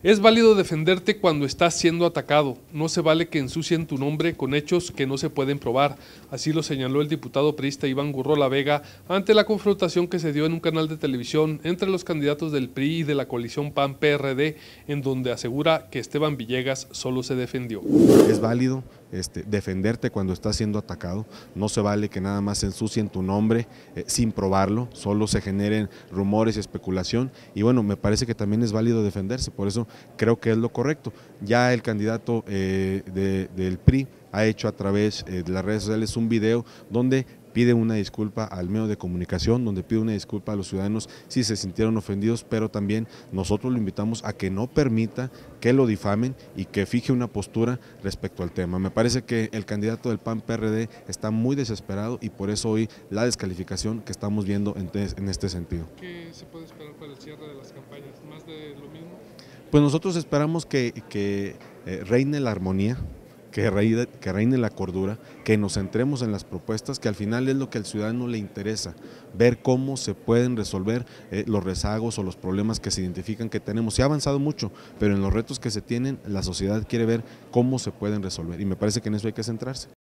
Es válido defenderte cuando estás siendo atacado. No se vale que ensucien tu nombre con hechos que no se pueden probar. Así lo señaló el diputado priista Iván La Vega ante la confrontación que se dio en un canal de televisión entre los candidatos del PRI y de la coalición PAN-PRD, en donde asegura que Esteban Villegas solo se defendió. Es válido este, defenderte cuando estás siendo atacado. No se vale que nada más ensucien tu nombre eh, sin probarlo, solo se generen rumores y especulación. Y bueno, me parece que también es válido defenderse, por eso creo que es lo correcto. Ya el candidato eh, del PRI ha hecho a través eh, de las redes sociales un video donde pide una disculpa al medio de comunicación, donde pide una disculpa a los ciudadanos si se sintieron ofendidos, pero también nosotros lo invitamos a que no permita que lo difamen y que fije una postura respecto al tema. Me parece que el candidato del PAN-PRD está muy desesperado y por eso hoy la descalificación que estamos viendo en este sentido. ¿Qué se puede esperar para el cierre de las campañas? ¿Más de lo mismo? Pues nosotros esperamos que, que eh, reine la armonía, que reine, que reine la cordura, que nos centremos en las propuestas, que al final es lo que al ciudadano le interesa, ver cómo se pueden resolver eh, los rezagos o los problemas que se identifican que tenemos. Se ha avanzado mucho, pero en los retos que se tienen, la sociedad quiere ver cómo se pueden resolver y me parece que en eso hay que centrarse.